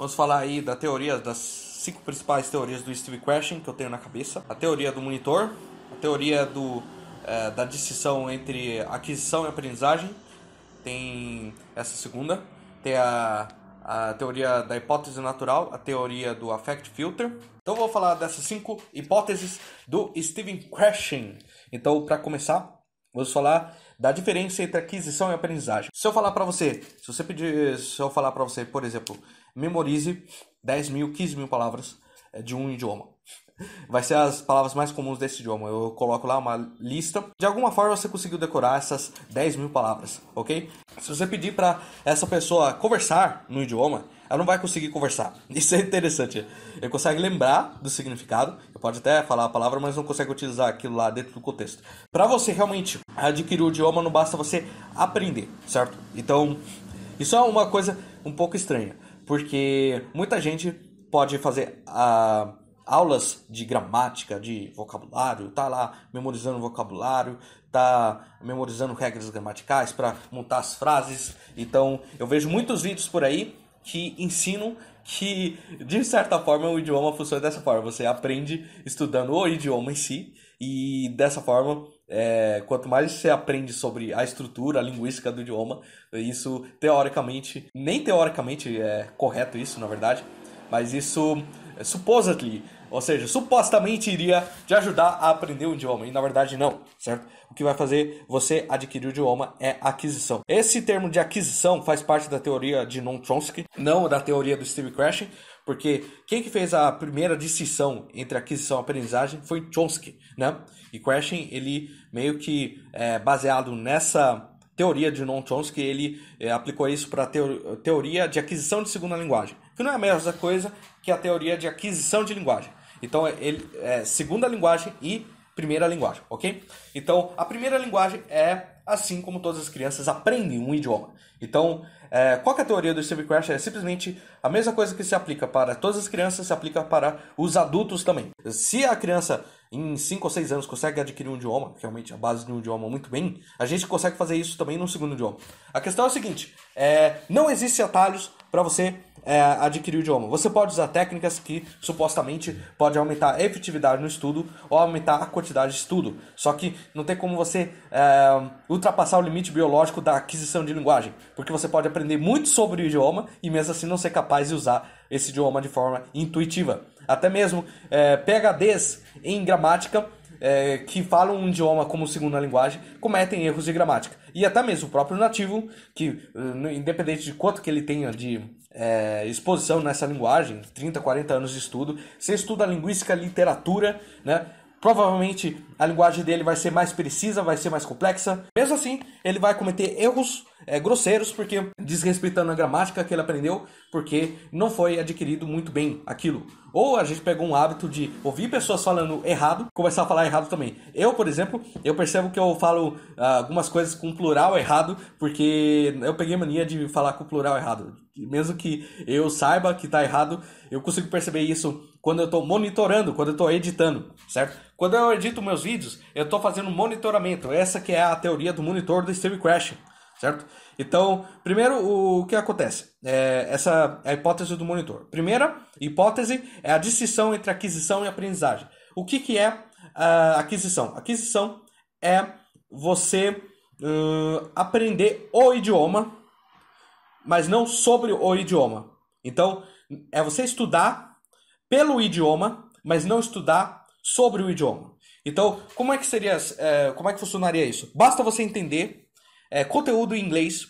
Vamos falar aí da teoria, das cinco principais teorias do Steve Crashing que eu tenho na cabeça. A teoria do monitor, a teoria do, é, da distinção entre aquisição e aprendizagem, tem essa segunda. Tem a, a teoria da hipótese natural, a teoria do affect filter. Então vou falar dessas cinco hipóteses do Stephen Crashing. Então, para começar, vamos falar da diferença entre aquisição e aprendizagem. Se eu falar para você, se você pedir, se eu falar para você, por exemplo, memorize 10 mil, 15 mil palavras eh, de um idioma. Vai ser as palavras mais comuns desse idioma. Eu coloco lá uma lista. De alguma forma você conseguiu decorar essas 10 mil palavras, ok? Se você pedir para essa pessoa conversar no idioma, ela não vai conseguir conversar. Isso é interessante. Ele consegue lembrar do significado, ele pode até falar a palavra, mas não consegue utilizar aquilo lá dentro do contexto. Para você realmente adquirir o idioma, não basta você aprender, certo? Então, isso é uma coisa um pouco estranha porque muita gente pode fazer a ah, aulas de gramática, de vocabulário, tá lá memorizando vocabulário, tá memorizando regras gramaticais para montar as frases. Então, eu vejo muitos vídeos por aí que ensinam que de certa forma o idioma funciona dessa forma. Você aprende estudando o idioma em si e dessa forma, é, quanto mais você aprende sobre a estrutura, a linguística do idioma, isso teoricamente, nem teoricamente é correto isso, na verdade, mas isso é, supposedly, ou seja, supostamente iria te ajudar a aprender um idioma, e na verdade não, certo? O que vai fazer você adquirir o idioma é aquisição. Esse termo de aquisição faz parte da teoria de Noam chomsky não da teoria do Steve Crash, porque quem que fez a primeira distinção entre aquisição e aprendizagem foi Chomsky, né? E Krashen, ele meio que é, baseado nessa teoria de Noam Chomsky, ele é, aplicou isso para a teo teoria de aquisição de segunda linguagem, que não é a mesma coisa que a teoria de aquisição de linguagem. Então, ele é segunda linguagem e primeira linguagem, ok? Então, a primeira linguagem é assim como todas as crianças aprendem um idioma. Então, é, qual é a teoria do Steve Crash? É simplesmente a mesma coisa que se aplica para todas as crianças, se aplica para os adultos também. Se a criança em 5 ou 6 anos consegue adquirir um idioma, realmente a base de um idioma muito bem, a gente consegue fazer isso também no segundo idioma. A questão é a seguinte: é, não existem atalhos para você é, adquirir o idioma. Você pode usar técnicas que supostamente pode aumentar a efetividade no estudo ou aumentar a quantidade de estudo. Só que não tem como você é, ultrapassar o limite biológico da aquisição de linguagem, porque você pode aprender muito sobre o idioma e mesmo assim não ser capaz de usar esse idioma de forma intuitiva até mesmo é, PHDs em gramática é, que falam um idioma como segunda linguagem cometem erros de gramática. E até mesmo o próprio nativo, que hum, independente de quanto que ele tenha de é, exposição nessa linguagem, 30, 40 anos de estudo, você estuda linguística, literatura, né? Provavelmente a linguagem dele vai ser mais precisa, vai ser mais complexa. Mesmo assim, ele vai cometer erros é, grosseiros, porque desrespeitando a gramática que ele aprendeu, porque não foi adquirido muito bem aquilo. Ou a gente pegou um hábito de ouvir pessoas falando errado, começar a falar errado também. Eu, por exemplo, eu percebo que eu falo ah, algumas coisas com plural errado, porque eu peguei mania de falar com plural errado. Mesmo que eu saiba que está errado, eu consigo perceber isso quando eu estou monitorando, quando eu estou editando, certo? Quando eu edito meus vídeos, eu estou fazendo monitoramento. Essa que é a teoria do monitor do Steve Crash, certo? Então, primeiro, o que acontece? É, essa é a hipótese do monitor. Primeira hipótese é a distinção entre aquisição e aprendizagem. O que, que é a aquisição? Aquisição é você uh, aprender o idioma, mas não sobre o idioma. Então, é você estudar pelo idioma, mas não estudar sobre o idioma. Então, como é que seria, é, como é que funcionaria isso? Basta você entender é, conteúdo em inglês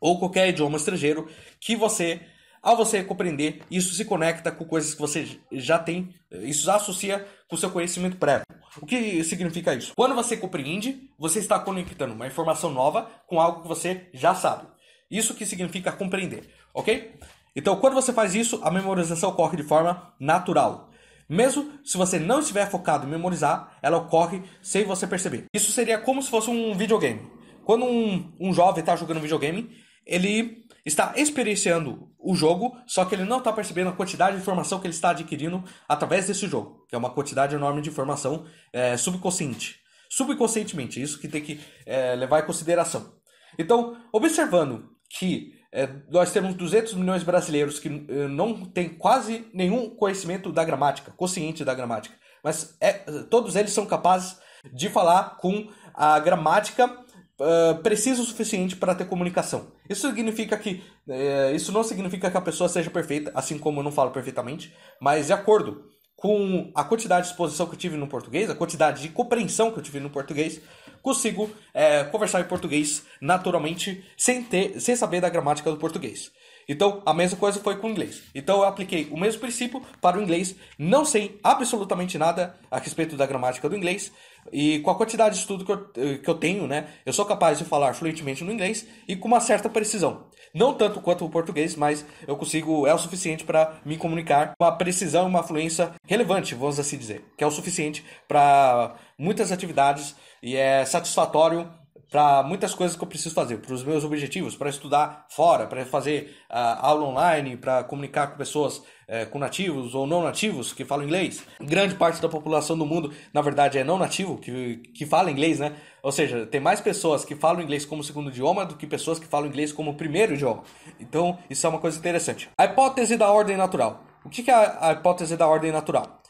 ou qualquer idioma estrangeiro que você, ao você compreender, isso se conecta com coisas que você já tem, isso associa com o seu conhecimento prévio. O que significa isso? Quando você compreende, você está conectando uma informação nova com algo que você já sabe. Isso que significa compreender, ok? Então, quando você faz isso, a memorização ocorre de forma natural. Mesmo se você não estiver focado em memorizar, ela ocorre sem você perceber. Isso seria como se fosse um videogame. Quando um, um jovem está jogando videogame, ele está experienciando o jogo, só que ele não está percebendo a quantidade de informação que ele está adquirindo através desse jogo, que é uma quantidade enorme de informação é, subconsciente. Subconscientemente, isso que tem que é, levar em consideração. Então, observando que é, nós temos 200 milhões de brasileiros que eh, não têm quase nenhum conhecimento da gramática, consciente da gramática. Mas é, todos eles são capazes de falar com a gramática eh, precisa o suficiente para ter comunicação. Isso significa que eh, isso não significa que a pessoa seja perfeita, assim como eu não falo perfeitamente, mas de acordo com a quantidade de exposição que eu tive no português, a quantidade de compreensão que eu tive no português, consigo é, conversar em português naturalmente sem, ter, sem saber da gramática do português. Então, a mesma coisa foi com o inglês. Então, eu apliquei o mesmo princípio para o inglês. Não sei absolutamente nada a respeito da gramática do inglês. E com a quantidade de estudo que eu, eh, que eu tenho, né, eu sou capaz de falar fluentemente no inglês e com uma certa precisão. Não tanto quanto o português, mas eu consigo, é o suficiente para me comunicar com uma precisão e uma fluência relevante, vamos assim dizer, que é o suficiente para muitas atividades e é satisfatório para muitas coisas que eu preciso fazer, para os meus objetivos, para estudar fora, para fazer uh, aula online, para comunicar com pessoas uh, com nativos ou não nativos que falam inglês. Grande parte da população do mundo, na verdade, é não nativo que, que fala inglês, né? Ou seja, tem mais pessoas que falam inglês como segundo idioma do que pessoas que falam inglês como primeiro idioma. Então, isso é uma coisa interessante. A hipótese da ordem natural. O que é a hipótese da ordem natural?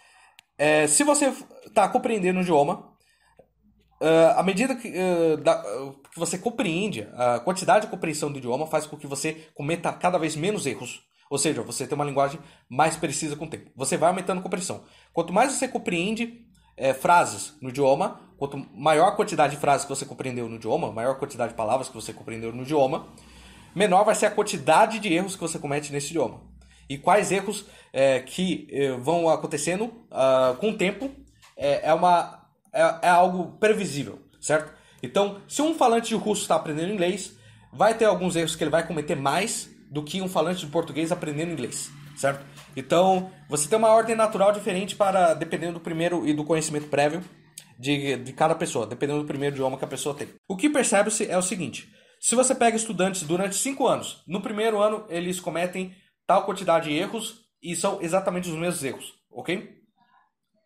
É, se você está compreendendo o idioma, Uh, à medida que, uh, da, uh, que, você compreende, a quantidade de compreensão do idioma faz com que você cometa cada vez menos erros. Ou seja, você tem uma linguagem mais precisa com o tempo. Você vai aumentando a compreensão. Quanto mais você compreende é, frases no idioma, quanto maior a quantidade de frases que você compreendeu no idioma, maior a quantidade de palavras que você compreendeu no idioma, menor vai ser a quantidade de erros que você comete nesse idioma. E quais erros é, que é, vão acontecendo ah, com o tempo é uma é, é algo previsível, certo? Então, se um falante de russo está aprendendo inglês, vai ter alguns erros que ele vai cometer mais do que um falante de português aprendendo inglês, certo? Então, você tem uma ordem natural diferente para dependendo do primeiro e do conhecimento prévio de, de cada pessoa, dependendo do primeiro idioma que a pessoa tem. O que percebe-se é o seguinte: se você pega estudantes durante cinco anos, no primeiro ano eles cometem tal quantidade de erros e são exatamente os mesmos erros, ok?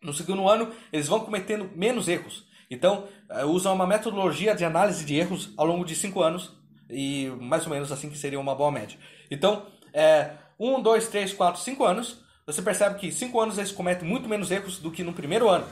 No segundo ano, eles vão cometendo menos erros. Então, eh, usam uma metodologia de análise de erros ao longo de cinco anos, e mais ou menos assim que seria uma boa média. Então, é, um, dois, três, quatro, cinco anos, você percebe que cinco anos eles cometem muito menos erros do que no primeiro ano,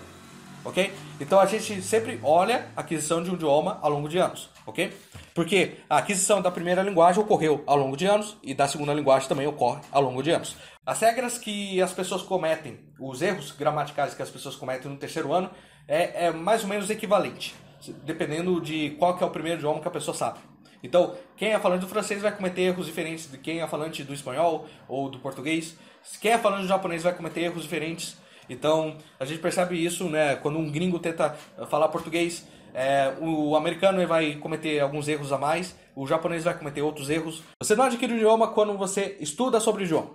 ok? Então, a gente sempre olha a aquisição de um idioma ao longo de anos ok? Porque a aquisição da primeira linguagem ocorreu ao longo de anos e da segunda linguagem também ocorre ao longo de anos. As regras que as pessoas cometem, os erros gramaticais que as pessoas cometem no terceiro ano, é, é mais ou menos equivalente, dependendo de qual que é o primeiro idioma que a pessoa sabe. Então, quem é falante do francês vai cometer erros diferentes de quem é falante do espanhol ou do português. Quem é falante do japonês vai cometer erros diferentes. Então, a gente percebe isso, né? Quando um gringo tenta eh, falar português, é, o americano vai cometer alguns erros a mais, o japonês vai cometer outros erros. Você não adquire o idioma quando você estuda sobre o idioma.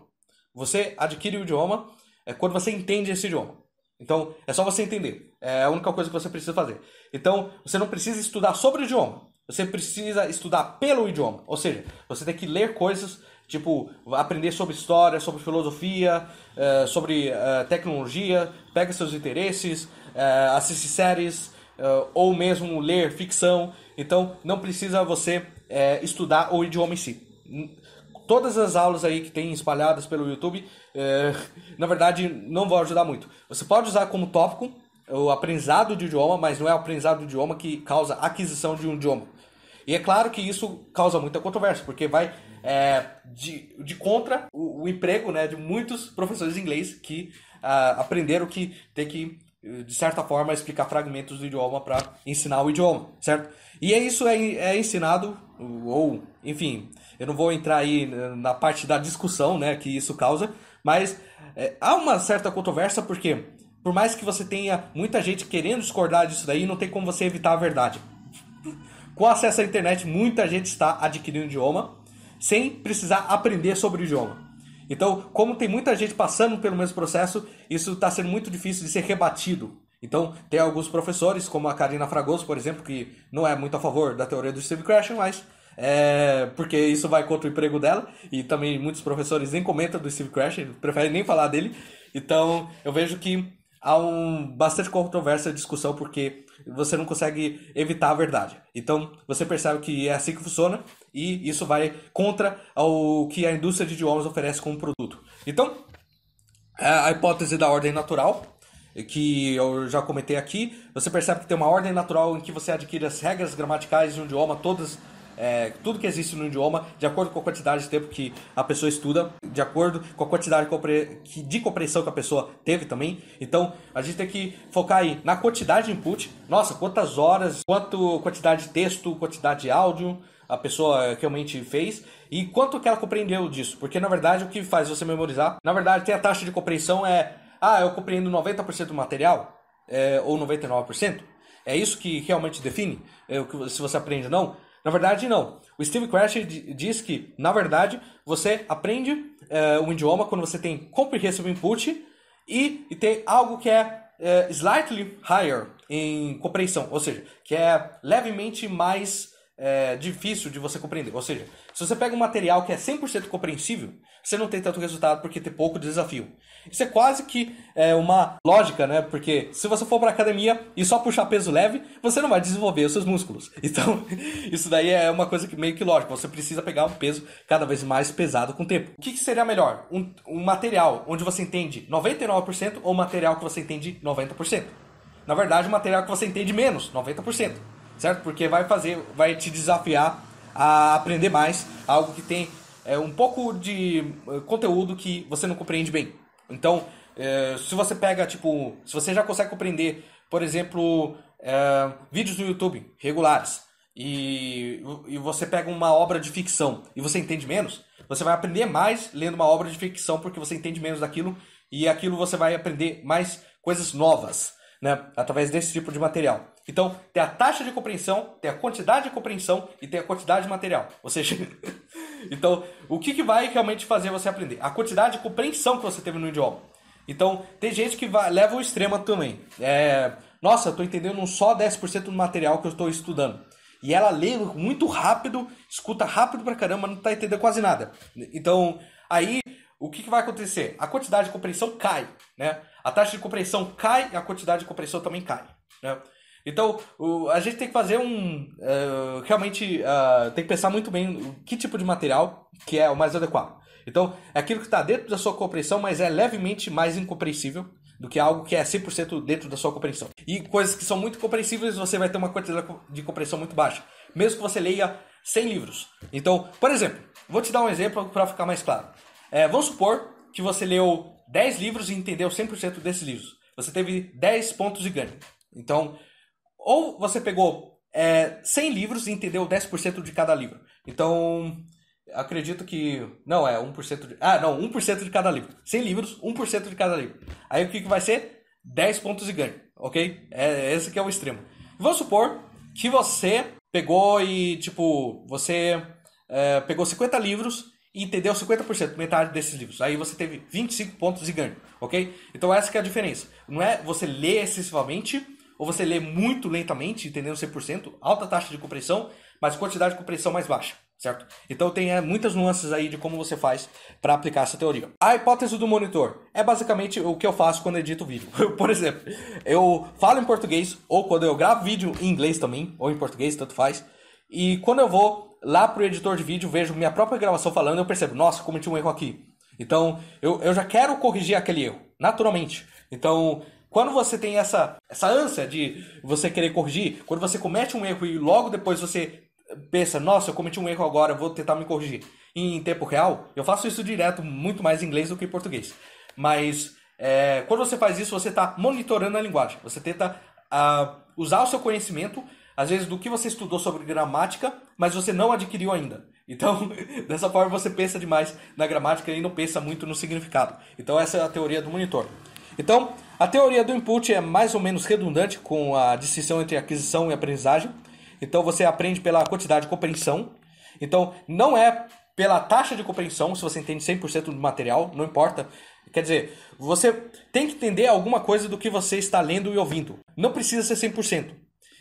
Você adquire o idioma é, quando você entende esse idioma. Então, é só você entender. É a única coisa que você precisa fazer. Então, você não precisa estudar sobre o idioma. Você precisa estudar pelo idioma. Ou seja, você tem que ler coisas, tipo, aprender sobre história, sobre filosofia, é, sobre é, tecnologia, pega seus interesses, é, assiste séries, uh, ou mesmo ler ficção. Então não precisa você é, estudar o idioma em si. Todas as aulas aí que tem espalhadas pelo YouTube, é, na verdade, não vão ajudar muito. Você pode usar como tópico o aprendizado de idioma, mas não é o aprendizado de idioma que causa aquisição de um idioma. E é claro que isso causa muita controvérsia, porque vai é, de, de contra o, o, emprego né, de muitos professores de inglês que ah, aprenderam que tem que de certa forma, explicar fragmentos do idioma para ensinar o idioma, certo? E é isso é, é ensinado, ou, enfim, eu não vou entrar aí na parte da discussão né, que isso causa, mas é, há uma certa controvérsia porque, por mais que você tenha muita gente querendo discordar disso daí, não tem como você evitar a verdade. Com acesso à internet, muita gente está adquirindo idioma sem precisar aprender sobre o idioma. Então, como tem muita gente passando pelo mesmo processo, isso está sendo muito difícil de ser rebatido. Então, tem alguns professores, como a Karina Fragoso, por exemplo, que não é muito a favor da teoria do Steve Crash, mas é, porque isso vai contra o emprego dela, e também muitos professores nem comentam do Steve Crash, preferem nem falar dele. Então, eu vejo que há um bastante controvérsia e discussão porque você não consegue evitar a verdade. Então, você percebe que é assim que funciona e isso vai contra o que a indústria de idiomas oferece como produto. Então, é a hipótese da ordem natural, que eu já comentei aqui, você percebe que tem uma ordem natural em que você adquire as regras gramaticais de um idioma, todas é, tudo que existe no idioma, de acordo com a quantidade de tempo que a pessoa estuda, de acordo com a quantidade de compreensão que a pessoa teve também. Então, a gente tem que focar aí na quantidade de input, nossa, quantas horas, quanto quantidade de texto, quantidade de áudio a pessoa eh, realmente fez e quanto que ela compreendeu disso. Porque, na verdade, o que faz você memorizar, na verdade, tem a taxa de compreensão é, ah, eu compreendo 90% do material, é, ou 99%. É isso que realmente define é, se você aprende ou não. Na verdade, não. O Steve Crash diz que, na verdade, você aprende é, um idioma quando você tem comprehensive input e, e tem algo que é, é, slightly higher em compreensão, ou seja, que é levemente mais é, difícil de você compreender. Ou seja, se você pega um material que é 100% compreensível, você não tem tanto resultado porque tem pouco desafio. Isso é quase que é, uma lógica, né? Porque se você for para academia e só puxar peso leve, você não vai desenvolver os seus músculos. Então, isso daí é uma coisa que meio que lógica. Você precisa pegar um peso cada vez mais pesado com o tempo. O que, que seria melhor? Um, um material onde você entende 99% ou um material que você entende 90%? Na verdade, um material que você entende menos, 90%, certo? Porque vai fazer, vai te desafiar a aprender mais, algo que tem é, um pouco de eh, conteúdo que você não compreende bem. Então, é, se você pega, tipo, se você já consegue compreender, por exemplo, é, vídeos no YouTube regulares, e, e você pega uma obra de ficção e você entende menos, você vai aprender mais lendo uma obra de ficção porque você entende menos daquilo, e aquilo você vai aprender mais coisas novas né, através desse tipo de material. Então, tem a taxa de compreensão, tem a quantidade de compreensão e tem a quantidade de material. Ou seja, então, o que, que vai realmente fazer você aprender? A quantidade de compreensão que você teve no idioma. Então, tem gente que vai, leva o extremo também. É, nossa, eu estou entendendo só 10% do material que eu estou estudando. E ela lê muito rápido, escuta rápido pra caramba, não está entendendo quase nada. Então, aí o que, que, vai acontecer? A quantidade de compressão cai, né? A taxa de compressão cai e a quantidade de compressão também cai, né? Então, o, a gente tem que fazer um... Uh, realmente, uh, tem que pensar muito bem que tipo de material que é o mais adequado. Então, é aquilo que está dentro da sua compreensão, mas é levemente mais incompreensível do que algo que é 100% dentro da sua compreensão. E coisas que são muito compreensíveis, você vai ter uma quantidade de compreensão muito baixa, mesmo que você leia 100 livros. Então, por exemplo, vou te dar um exemplo para ficar mais claro. É, vamos supor que você leu 10 livros e entendeu 100% desses livros. Você teve 10 pontos de ganho. Então, ou você pegou é, 100 livros e entendeu 10% de cada livro. Então, acredito que. Não, é 1% de. Ah, não, 1% de cada livro. 100 livros, 1% de cada livro. Aí o que, que vai ser? 10 pontos de ganho, ok? É, esse que é o extremo. Vamos supor que você pegou e, tipo, você é, pegou 50 livros entendeu 50%, metade desses livros. Aí você teve 25 pontos de ganho, ok? Então essa que é a diferença. Não é você ler excessivamente ou você lê muito lentamente, entendendo 100%, alta taxa de compressão, mas quantidade de compressão mais baixa, certo? Então tem é, muitas nuances aí de como você faz para aplicar essa teoria. A hipótese do monitor é basicamente o que eu faço quando edito vídeo. por exemplo, eu falo em português ou quando eu gravo vídeo em inglês também, ou em português, tanto faz. E quando eu vou lá pro editor de vídeo, vejo minha própria gravação falando, eu percebo, nossa, cometi um erro aqui. Então, eu, eu já quero corrigir aquele erro, naturalmente. Então, quando você tem essa, essa ânsia de você querer corrigir, quando você comete um erro e logo depois você pensa, nossa, eu cometi um erro agora, vou tentar me corrigir. Em tempo real, eu faço isso direto, muito mais em inglês do que em português. Mas é, quando você faz isso, você está monitorando a linguagem. Você tenta uh, usar o seu conhecimento às vezes do que você estudou sobre gramática, mas você não adquiriu ainda. Então, dessa forma você pensa demais na gramática e não pensa muito no significado. Então, essa é a teoria do monitor. Então, a teoria do input é mais ou menos redundante com a distinção entre aquisição e aprendizagem. Então, você aprende pela quantidade de compreensão. Então, não é pela taxa de compreensão, se você entende 100% do material, não importa. Quer dizer, você tem que entender alguma coisa do que você está lendo e ouvindo. Não precisa ser 100%.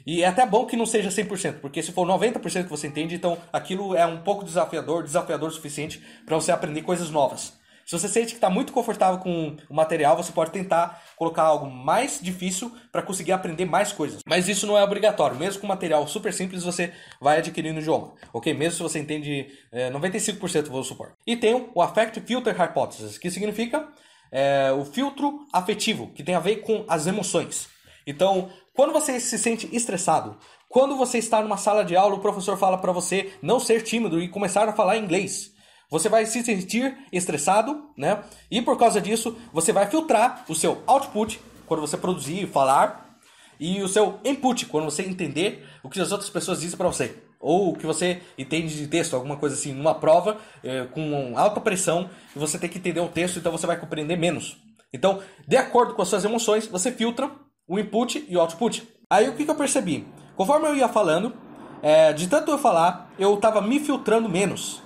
E é até bom que não seja 100%, porque se for 90% que você entende, então aquilo é um pouco desafiador, desafiador o suficiente para você aprender coisas novas. Se você sente que está muito confortável com o material, você pode tentar colocar algo mais difícil para conseguir aprender mais coisas. Mas isso não é obrigatório. Mesmo com material super simples, você vai adquirindo o idioma. Ok? Mesmo se você entende é, 95%, vou supor. E tem o Affect Filter Hypothesis, que significa é, o filtro afetivo, que tem a ver com as emoções. Então, quando você se sente estressado, quando você está numa sala de aula, o professor fala para você não ser tímido e começar a falar inglês. Você vai se sentir estressado, né? E por causa disso, você vai filtrar o seu output quando você produzir e falar e o seu input quando você entender o que as outras pessoas dizem para você ou o que você entende de texto, alguma coisa assim, numa prova eh, com alta pressão e você tem que entender o texto, então você vai compreender menos. Então, de acordo com as suas emoções, você filtra o input e o output. Aí o que, que eu percebi? Conforme eu ia falando, é, de tanto eu falar, eu estava me filtrando menos.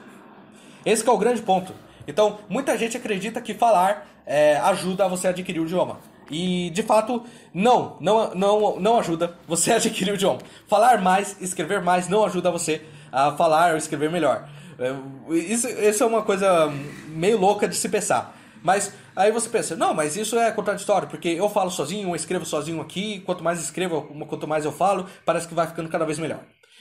Esse é o grande ponto. Então, muita gente acredita que falar é, ajuda você a adquirir o idioma. E, de fato, não, não, não, não ajuda você a adquirir o idioma. Falar mais, escrever mais, não ajuda você a falar ou escrever melhor. É, isso, isso é uma coisa meio louca de se pensar. Mas aí você pensa, não, mas isso é contraditório, porque eu falo sozinho, eu escrevo sozinho aqui, quanto mais escrevo, quanto mais eu falo, parece que vai ficando cada vez melhor.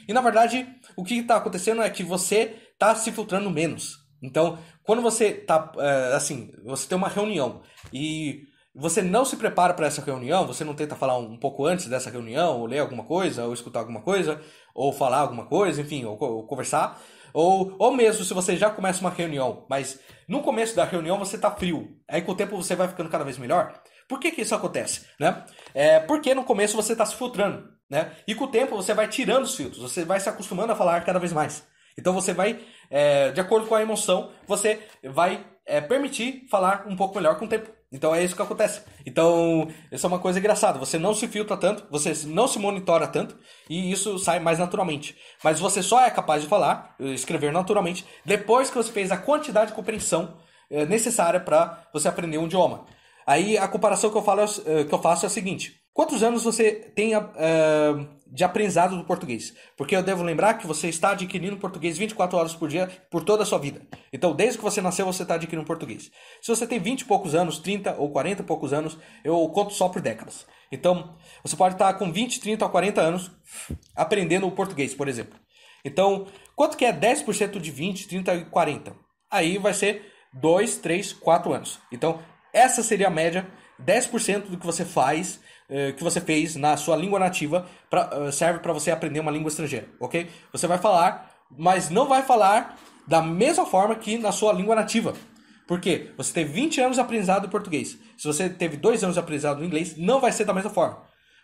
E na verdade, o que está acontecendo é que você está se filtrando menos. Então, quando você está eh, assim, você tem uma reunião e você não se prepara para essa reunião, você não tenta falar um pouco antes dessa reunião, ou ler alguma coisa, ou escutar alguma coisa, ou falar alguma coisa, enfim, ou, ou conversar, ou, ou mesmo se você já começa uma reunião, mas no começo da reunião você está frio, aí com o tempo você vai ficando cada vez melhor. Por que, que isso acontece? Né? É porque no começo você está se filtrando, né? E com o tempo você vai tirando os filtros, você vai se acostumando a falar cada vez mais. Então você vai, é, de acordo com a emoção, você vai é, permitir falar um pouco melhor com o tempo. Então é isso que acontece. Então, isso é uma coisa engraçada. Você não se filtra tanto, você não se monitora tanto, e isso sai mais naturalmente. Mas você só é capaz de falar, eh, escrever naturalmente, depois que você fez a quantidade de compreensão eh, necessária para você aprender um idioma. Aí a comparação que eu, falo, é eh, que eu faço é a seguinte: Quantos anos você tem uh, de aprendizado do português? Porque eu devo lembrar que você está adquirindo português 24 horas por dia por toda a sua vida. Então, desde que você nasceu, você está adquirindo português. Se você tem 20 e poucos anos, 30 ou 40 e poucos anos, eu conto só por décadas. Então, você pode estar com 20, 30 ou 40 anos aprendendo o português, por exemplo. Então, quanto que é 10% de 20, 30 e 40? Aí vai ser 2, 3, 4 anos. Então, essa seria a média, 10% do que você faz eh, que você fez na sua língua nativa pra, eh, serve para você aprender uma língua estrangeira, ok? Você vai falar, mas não vai falar da mesma forma que na sua língua nativa. Por quê? Você teve 20 anos de aprendizado em português. Se você teve 2 anos de aprendizado em inglês, não vai ser da mesma forma.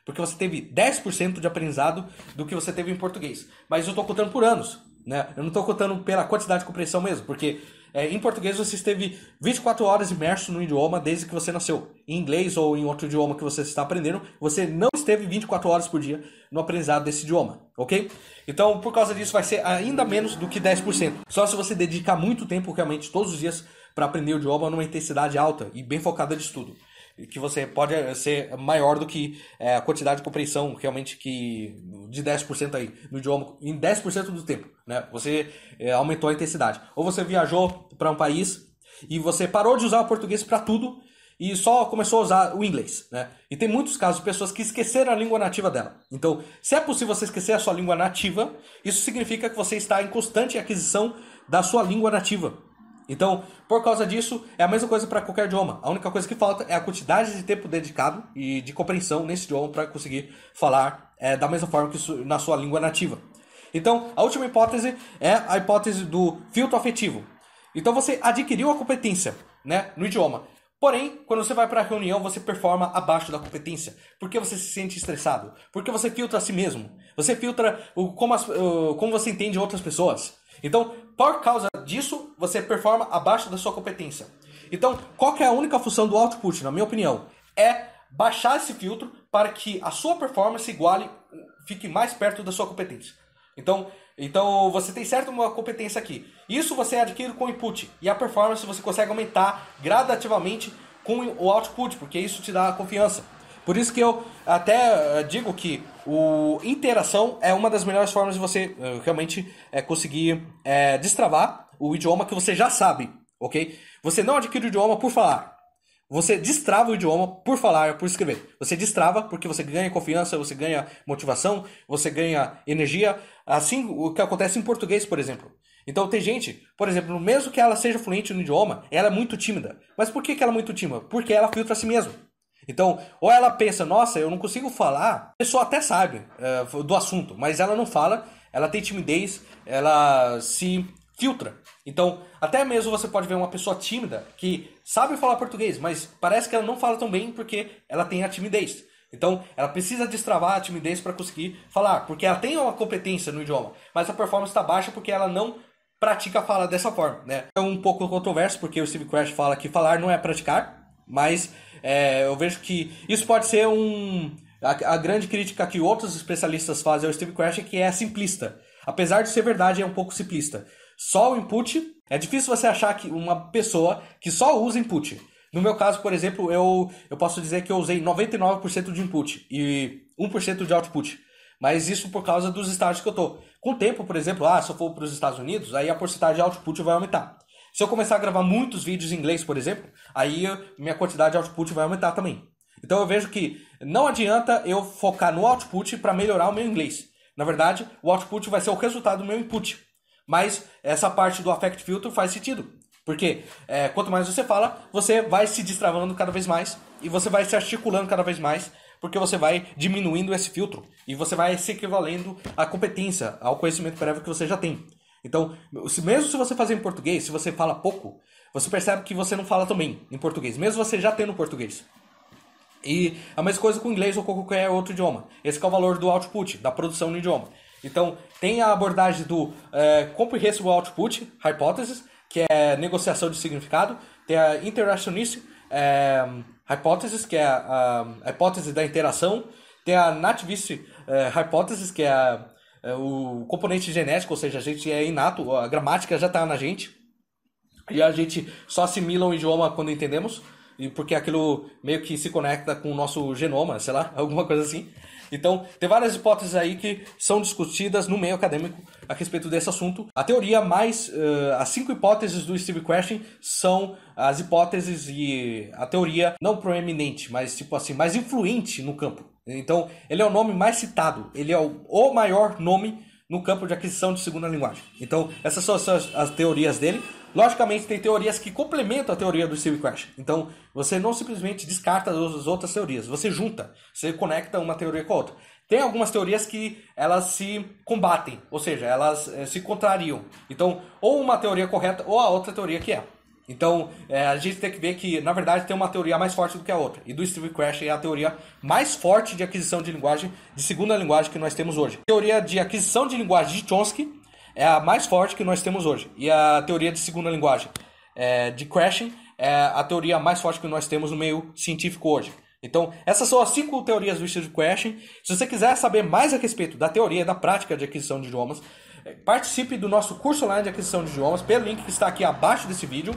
Porque você teve 10% de aprendizado do que você teve em português. Mas eu estou contando por anos, né? Eu não estou contando pela quantidade de compreensão mesmo, porque é, em português você esteve 24 horas imerso no idioma desde que você nasceu. Em inglês ou em outro idioma que você está aprendendo, você não esteve 24 horas por dia no aprendizado desse idioma, ok? Então, por causa disso, vai ser ainda menos do que 10%. Só se você dedicar muito tempo, realmente, todos os dias, para aprender o idioma numa intensidade alta e bem focada de estudo que você pode eh, ser maior do que é, a quantidade de compreensão realmente que de 10% aí no idioma em 10% do tempo, né? Você é, aumentou a intensidade. Ou você viajou para um país e você parou de usar o português para tudo e só começou a usar o inglês, né? E tem muitos casos de pessoas que esqueceram a língua nativa dela. Então, se é possível você esquecer a sua língua nativa, isso significa que você está em constante aquisição da sua língua nativa. Então, por causa disso, é a mesma coisa para qualquer idioma. A única coisa que falta é a quantidade de tempo dedicado e de compreensão nesse idioma para conseguir falar é, da mesma forma que na sua língua nativa. Então, a última hipótese é a hipótese do filtro afetivo. Então, você adquiriu a competência né, no idioma. Porém, quando você vai para a reunião, você performa abaixo da competência. Porque você se sente estressado. Porque você filtra a si mesmo. Você filtra o, como, as, o, como você entende outras pessoas. Então, por causa disso, você performa abaixo da sua competência. Então, qual que é a única função do output, na minha opinião? É baixar esse filtro para que a sua performance iguale, fique mais perto da sua competência. Então, então você tem certo uma competência aqui. Isso você adquire com o input e a performance você consegue aumentar gradativamente com o output, porque isso te dá confiança. Por isso que eu até eh, digo que o interação é uma das melhores formas de você eh, realmente é, conseguir é, destravar o idioma que você já sabe, ok? Você não adquire o idioma por falar. Você destrava o idioma por falar, por escrever. Você destrava porque você ganha confiança, você ganha motivação, você ganha energia. Assim o que acontece em português, por exemplo. Então tem gente, por exemplo, mesmo que ela seja fluente no idioma, ela é muito tímida. Mas por que, ela é muito tímida? Porque ela filtra a si mesma. Então, ou ela pensa, nossa, eu não consigo falar, a pessoa até sabe é, do assunto, mas ela não fala, ela tem timidez, ela se filtra. Então, até mesmo você pode ver uma pessoa tímida que sabe falar português, mas parece que ela não fala tão bem porque ela tem a timidez. Então, ela precisa destravar a timidez para conseguir falar, porque ela tem uma competência no idioma, mas a performance está baixa porque ela não pratica a fala dessa forma, né? É um pouco controverso porque o Steve Crash fala que falar não é praticar, mas é, eu vejo que isso pode ser um. A, a, grande crítica que outros especialistas fazem ao Steve Crash é que é simplista. Apesar de ser verdade, é um pouco simplista. Só o input. É difícil você achar que uma pessoa que só usa input. No meu caso, por exemplo, eu, eu posso dizer que eu usei 99% de input e 1% de output. Mas isso por causa dos estágios que eu tô. Com o tempo, por exemplo, ah, se eu for para os Estados Unidos, aí a porcentagem de output vai aumentar. Se eu começar a gravar muitos vídeos em inglês, por exemplo, aí minha quantidade de output vai aumentar também. Então eu vejo que não adianta eu focar no output para melhorar o meu inglês. Na verdade, o output vai ser o resultado do meu input. Mas essa parte do Affect Filter faz sentido. Porque é, quanto mais você fala, você vai se destravando cada vez mais e você vai se articulando cada vez mais, porque você vai diminuindo esse filtro e você vai se equivalendo à competência, ao conhecimento prévio que você já tem. Então, mesmo se você fazer em português, se você fala pouco, você percebe que você não fala também em português, mesmo você já tendo português. E a mesma coisa com inglês ou com qualquer outro idioma. Esse é o valor do output, da produção no idioma. Então, tem a abordagem do é, eh, Comprehensive Output Hypothesis, que é negociação de significado, tem a Interactionist é, eh, Hypothesis, que é a, a, hipótese da interação, tem a Nativist é, eh, Hypothesis, que é a é, o componente genético, ou seja, a gente é inato, a gramática já está na gente. E a gente só assimila um idioma quando entendemos, e porque aquilo meio que se conecta com o nosso genoma, sei lá, alguma coisa assim. Então, tem várias hipóteses aí que são discutidas no meio acadêmico a respeito desse assunto. A teoria mais uh, as cinco hipóteses do Steve Question são as hipóteses e a teoria não proeminente, mas tipo assim, mais influente no campo. Então, ele é o nome mais citado, ele é o, o maior nome no campo de aquisição de segunda linguagem. Então, essas são as, as teorias dele. Logicamente, tem teorias que complementam a teoria do Steve Crash. Então, você não simplesmente descarta as outras teorias, você junta, você conecta uma teoria com a outra. Tem algumas teorias que elas se combatem, ou seja, elas eh, se contrariam. Então, ou uma teoria correta ou a outra teoria que é. Então, é, a gente tem que ver que, na verdade, tem uma teoria mais forte do que a outra. E do Steve Crash é a teoria mais forte de aquisição de linguagem, de segunda linguagem que nós temos hoje. A teoria de aquisição de linguagem de Chomsky é a mais forte que nós temos hoje. E a teoria de segunda linguagem é, de Crashing é a teoria mais forte que nós temos no meio científico hoje. Então, essas são as cinco teorias do Steve Crashing. Se você quiser saber mais a respeito da teoria e da prática de aquisição de idiomas, Participe do nosso curso online de aquisição de idiomas pelo link que está aqui abaixo desse vídeo.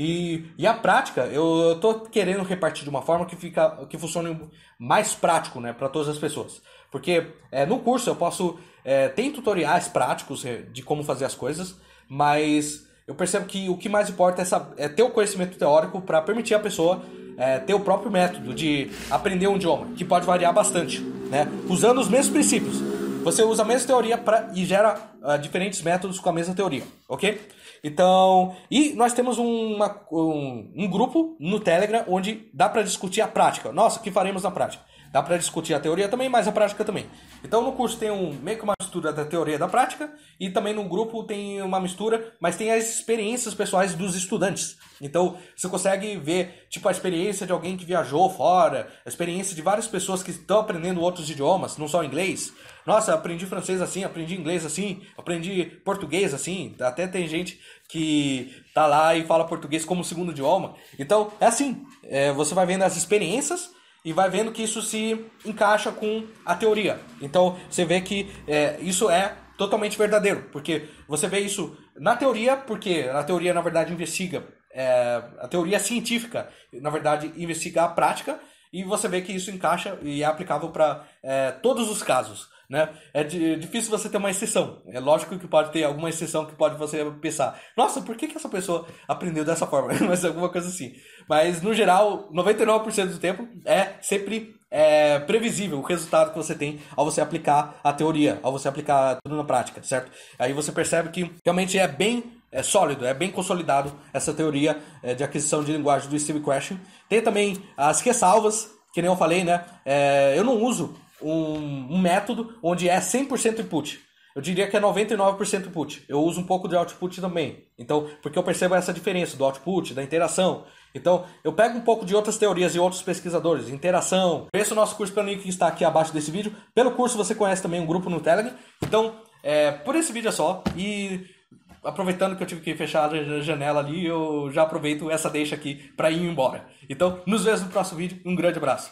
E, e a prática, eu estou querendo repartir de uma forma que, fica, que funcione mais prático né, para todas as pessoas. Porque é, no curso eu posso. É, tem tutoriais práticos é, de como fazer as coisas, mas eu percebo que o que mais importa é, essa, é ter o conhecimento teórico para permitir a pessoa é, ter o próprio método de aprender um idioma, que pode variar bastante, né? usando os mesmos princípios. Você usa a mesma teoria pra, e gera uh, diferentes métodos com a mesma teoria, ok? Então, e nós temos uma, um, um grupo no Telegram onde dá para discutir a prática. Nossa, o que faremos na prática? Dá para discutir a teoria também, mas a prática também. Então no curso tem um, meio que uma mistura da teoria e da prática, e também no grupo tem uma mistura, mas tem as experiências pessoais dos estudantes. Então você consegue ver, tipo, a experiência de alguém que viajou fora, a experiência de várias pessoas que estão aprendendo outros idiomas, não só inglês. Nossa, aprendi francês assim, aprendi inglês assim, aprendi português assim. Até tem gente que tá lá e fala português como segundo idioma. Então é assim, é, você vai vendo as experiências e vai vendo que isso se encaixa com a teoria. Então você vê que é, isso é totalmente verdadeiro, porque você vê isso na teoria, porque a teoria na verdade investiga é, a teoria científica, na verdade investiga a prática e você vê que isso encaixa e é aplicável para é, todos os casos. Né? É, é difícil você ter uma exceção. É lógico que pode ter alguma exceção que pode você pensar, nossa, por que, que essa pessoa aprendeu dessa forma? Mas alguma coisa assim. Mas no geral, 99% do tempo é sempre é, previsível o resultado que você tem ao você aplicar a teoria, ao você aplicar tudo na prática, certo? Aí você percebe que realmente é bem é sólido, é bem consolidado essa teoria é, de aquisição de linguagem do Steve Crashing. Tem também as ressalvas, que nem eu falei, né? É, eu não uso um, um método onde é 100% input. Eu diria que é 99% input. Eu uso um pouco de output também. Então, porque eu percebo essa diferença do output, da interação. Então, eu pego um pouco de outras teorias e outros pesquisadores, interação. Conheça o nosso curso pelo link que está aqui abaixo desse vídeo. Pelo curso você conhece também um grupo no Telegram. Então, é, por esse vídeo é só. E aproveitando que eu tive que fechar a janela ali, eu já aproveito essa deixa aqui para ir embora. Então, nos vemos no próximo vídeo. Um grande abraço.